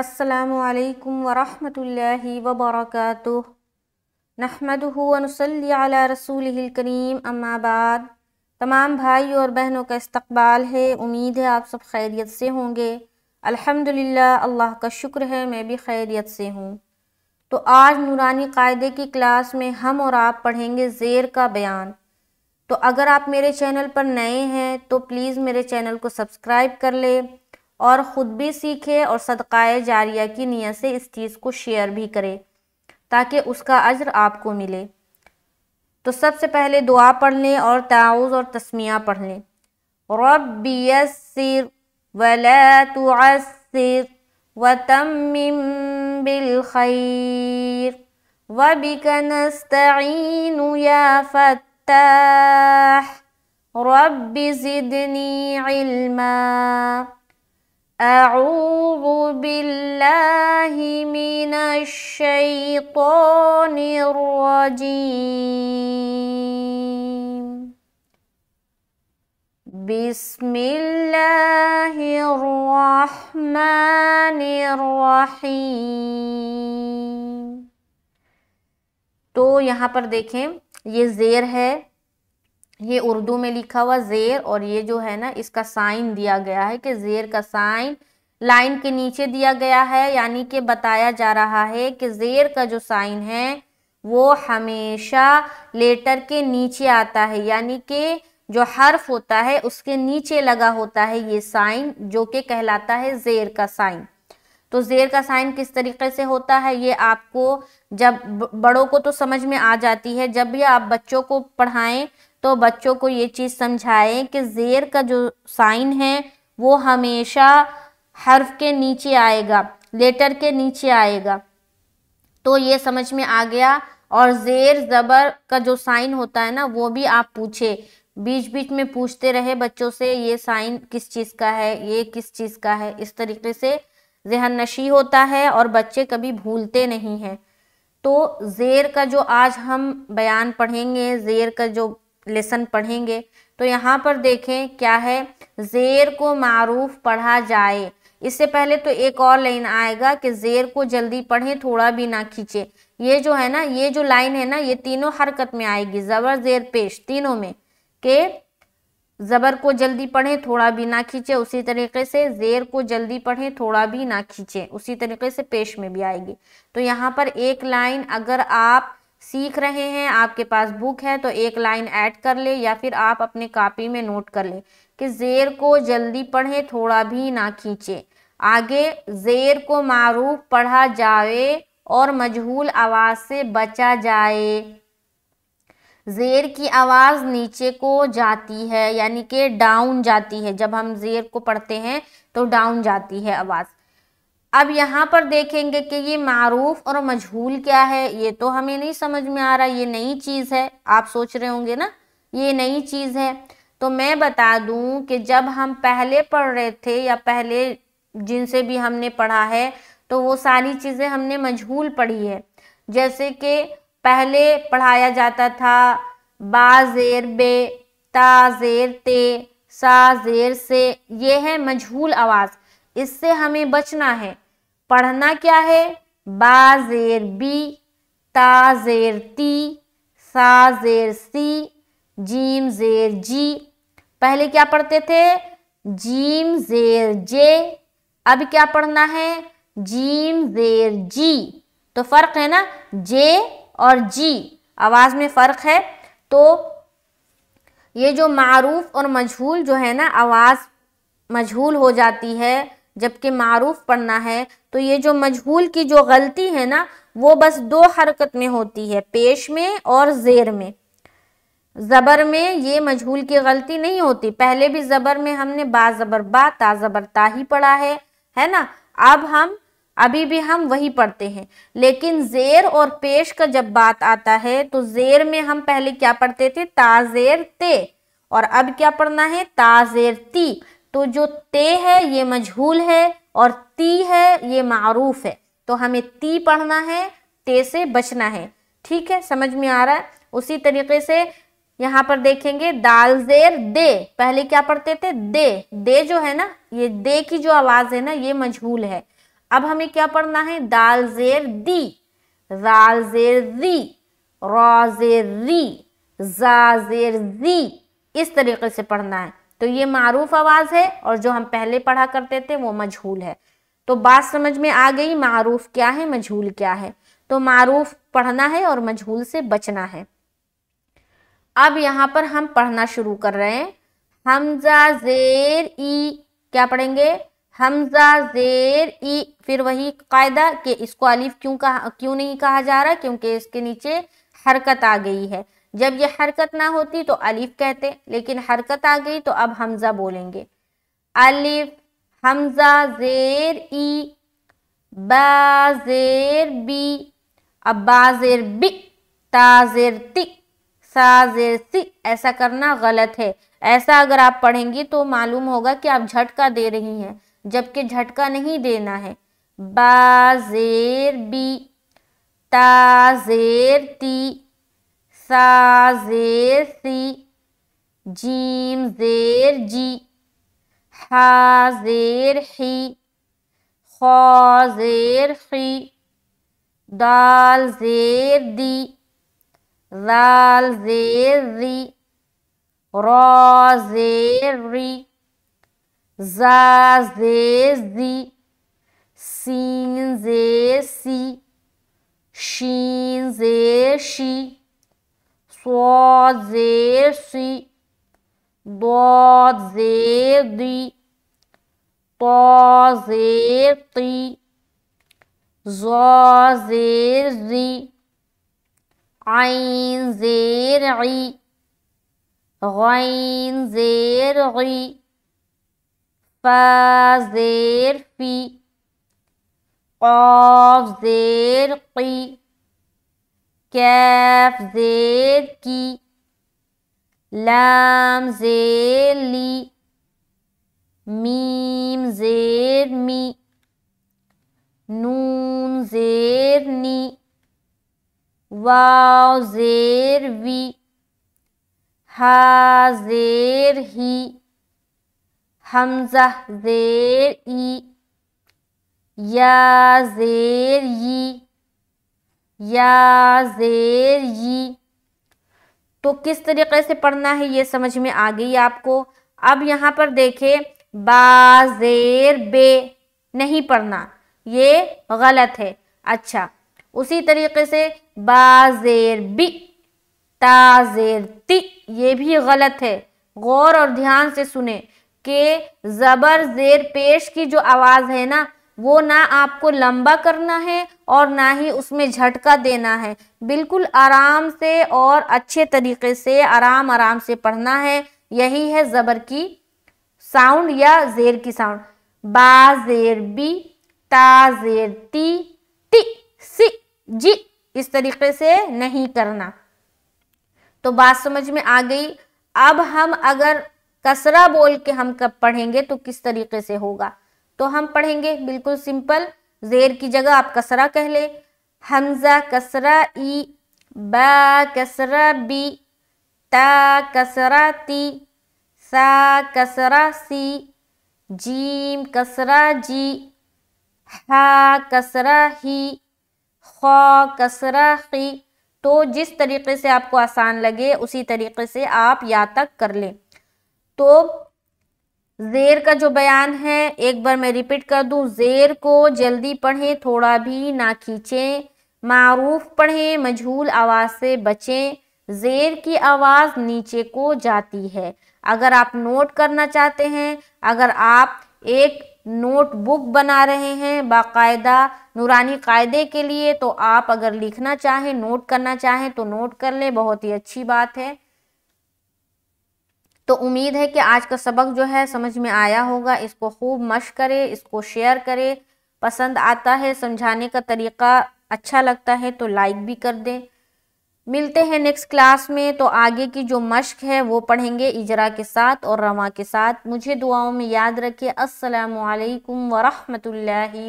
असलकम वरहि वबरक नहमद नसली अला रसूल करीम अम्माबाद तमाम भाई और बहनों का इस्तबाल है उम्मीद है आप सब खैरियत से होंगे अल्हम्दुलिल्लाह अल्लाह का शुक्र है मैं भी खैरियत से हूँ तो आज नूरानी कायदे की क्लास में हम और आप पढ़ेंगे ज़ेर का बयान तो अगर आप मेरे चैनल पर नए हैं तो प्लीज़ मेरे चैनल को सब्सक्राइब कर ले और ख़ुद भी सीखे और सदक़ाए जारिया की नीयत से इस चीज़ को शेयर भी करें ताकि उसका अजर आपको मिले तो सबसे पहले दुआ पढ़ लें और ताउज़ और तस्मिया पढ़ लें रबियसर वला तुअसर वतमिम बिलखैर वबिक नस्तईन या फत्ताह रब्बि ज़िदनी इल्मा أعوذ بالله من الشيطان الرجيم بسم الله الرحمن الرحيم تو یہاں پر دیکھیں یہ زیر ہے ये उर्दू में लिखा हुआ जेर और ये जो है ना इसका साइन दिया गया है कि जेर का साइन लाइन के नीचे दिया गया है यानी कि बताया जा रहा है कि जेर का जो साइन है वो हमेशा लेटर के नीचे आता है यानी कि जो हर्फ होता है उसके नीचे लगा होता है ये साइन जो कि कहलाता है जेर का साइन तो जेर का साइन किस तरीके से होता है ये आपको जब बड़ों को तो समझ में आ जाती है जब भी आप बच्चों को पढ़ाएं तो बच्चों को ये चीज़ समझाएं कि ज़ेर का जो साइन है वो हमेशा हर्फ के नीचे आएगा लेटर के नीचे आएगा तो ये समझ में आ गया और ज़ेर ज़बर का जो साइन होता है ना वो भी आप पूछे बीच बीच में पूछते रहे बच्चों से ये साइन किस चीज़ का है ये किस चीज़ का है इस तरीके से जहन नशी होता है और बच्चे कभी भूलते नहीं हैं तो ज़ेर का जो आज हम बयान पढ़ेंगे ज़ेर का जो लेसन पढ़ेंगे तो यहाँ पर देखें क्या है जेर को मारूफ पढ़ा जाए इससे पहले तो एक और लाइन आएगा कि जेर को जल्दी पढ़ें थोड़ा भी ना खींचे ये जो है ना ये जो लाइन है ना ये तीनों हरकत में आएगी ज़बर जेर पेश तीनों में के ज़बर को जल्दी पढ़ें थोड़ा भी ना खींचे उसी तरीके से जेर को जल्दी पढ़ें थोड़ा भी ना खींचे उसी तरीके से पेश में भी आएगी तो यहाँ पर एक लाइन अगर आप सीख रहे हैं आपके पास बुक है तो एक लाइन ऐड कर ले या फिर आप अपने कापी में नोट कर ले कि जेर को जल्दी पढ़े थोड़ा भी ना खींचे आगे जेर को मारूफ पढ़ा जाए और मजहूल आवाज़ से बचा जाए जेर की आवाज़ नीचे को जाती है यानी कि डाउन जाती है जब हम जेर को पढ़ते हैं तो डाउन जाती है आवाज़ अब यहाँ पर देखेंगे कि ये मारूफ और मजहूल क्या है ये तो हमें नहीं समझ में आ रहा ये नई चीज़ है आप सोच रहे होंगे ना ये नई चीज़ है तो मैं बता दूं कि जब हम पहले पढ़ रहे थे या पहले जिनसे भी हमने पढ़ा है तो वो सारी चीज़ें हमने मजहूल पढ़ी है जैसे कि पहले पढ़ाया जाता था बाजेर बे जेर ते जेर से ये है मजहूल आवाज़ इससे हमें बचना है पढ़ना क्या है जेर बी ताजेर ती जेर सी जीम जेर जी पहले क्या पढ़ते थे जीम जेर जे अब क्या पढ़ना है जीम जेर जी तो फ़र्क है ना जे और जी आवाज़ में फ़र्क है तो ये जो मारूफ और मजहूल जो है ना आवाज़ मजहूल हो जाती है जबकि मारूफ पढ़ना है तो ये जो मजहूल की जो गलती है ना वो बस दो हरकत में होती है पेश में और जेर में ज़बर में ये मजहूल की गलती नहीं होती पहले भी ज़बर में हमने बा ज़बर बा ता ज़बर ता ही पढ़ा है है ना अब हम अभी भी हम वही पढ़ते हैं लेकिन जेर और पेश का जब बात आता है तो जेर में हम पहले क्या पढ़ते थे ताजेर ते और अब क्या पढ़ना है ताजेर ती तो जो ते है ये मजहूल है और ती है ये मारूफ है तो हमें ती पढ़ना है ते से बचना है ठीक है समझ में आ रहा है उसी तरीके से यहाँ पर देखेंगे दाल जेर दे पहले क्या पढ़ते थे दे दे जो है ना ये दे की जो आवाज़ है ना ये मजहूल है अब हमें क्या पढ़ना है दाल जेर दी दाल जेर दी रॉ जेर री जा जेर जी इस तरीके से पढ़ना है तो ये मारूफ आवाज़ है और जो हम पहले पढ़ा करते थे वो मजहूल है तो बात समझ में आ गई मारूफ क्या है मजहूल क्या है तो मारूफ पढ़ना है और मजहूल से बचना है अब यहाँ पर हम पढ़ना शुरू कर रहे हैं हमजा जेर ई क्या पढ़ेंगे हमजा जेर ई फिर वही कायदा कि इसको अलिफ क्यों कहा क्यों नहीं कहा जा रहा क्योंकि इसके नीचे हरकत आ गई है जब ये हरकत ना होती तो अलीफ कहते लेकिन हरकत आ गई तो अब हमज़ा बोलेंगे अलिफ हमज़ा जेर ई बाजेर बी अब बाजेर बी ताजेर ती साजेर सी ऐसा करना गलत है ऐसा अगर आप पढ़ेंगी तो मालूम होगा कि आप झटका दे रही हैं जबकि झटका नहीं देना है बाजेर बी ताजेर ती Sa, Zer, Si. Jim, Zer, Ji. Ha, Zer, Hi. Kho, Zer, Khi. Dal, Zer, Di. Zal, Zer, zi, ra Zer, Ri. Za, Zer, Zi. Sin, Zer, Si. Shin, Zer, Shi fazer se fazer de fazer te fazer de عين زرعي غين زرعي فازر في قاف زرقي كاف زيد كي لام زيد لي ميم زيد مي نون زيد ني واو زير في ها زير هي همزة زير إي يا زير يي या जेर यी तो किस तरीके से पढ़ना है ये समझ में आ गई आपको अब यहाँ पर देखे बाजेर बे नहीं पढ़ना ये गलत है अच्छा उसी तरीके से बाजेर बी ताजेर ती ये भी गलत है गौर और ध्यान से सुने के ज़बर जेर पेश की जो आवाज़ है ना वो ना आपको लंबा करना है और ना ही उसमें झटका देना है बिल्कुल आराम से और अच्छे तरीके से आराम आराम से पढ़ना है यही है ज़बर की साउंड या जेर की साउंड बा जेर बी ता जेर ती टी सी जी इस तरीके से नहीं करना तो बात समझ में आ गई अब हम अगर कसरा बोल के हम कब पढ़ेंगे तो किस तरीके से होगा तो हम पढ़ेंगे बिल्कुल सिंपल जेर की जगह आप कसरा कह ले हमजा कसरा ई बा कसरा बी ता कसरा ती सा कसरा सी जीम कसरा जी हा कसरा ही खा कसरा खी तो जिस तरीके से आपको आसान लगे उसी तरीके से आप या तक कर लें तो जेर का जो बयान है एक बार मैं रिपीट कर दूं जेर को जल्दी पढ़ें थोड़ा भी ना खींचें मारूफ पढ़ें मजहूल आवाज़ से बचें जेर की आवाज़ नीचे को जाती है अगर आप नोट करना चाहते हैं अगर आप एक नोटबुक बना रहे हैं बाकायदा नूरानी कायदे के लिए तो आप अगर लिखना चाहें नोट करना चाहें तो नोट कर लें बहुत ही अच्छी बात है तो उम्मीद है कि आज का सबक जो है समझ में आया होगा इसको खूब मश करें इसको शेयर करें पसंद आता है समझाने का तरीका अच्छा लगता है तो लाइक भी कर दें मिलते हैं नेक्स्ट क्लास में तो आगे की जो मश्क है वो पढ़ेंगे इजरा के साथ और रवा के साथ मुझे दुआओं में याद रखिए अस्सलाम वालेकुम वरहमतुल्लाहि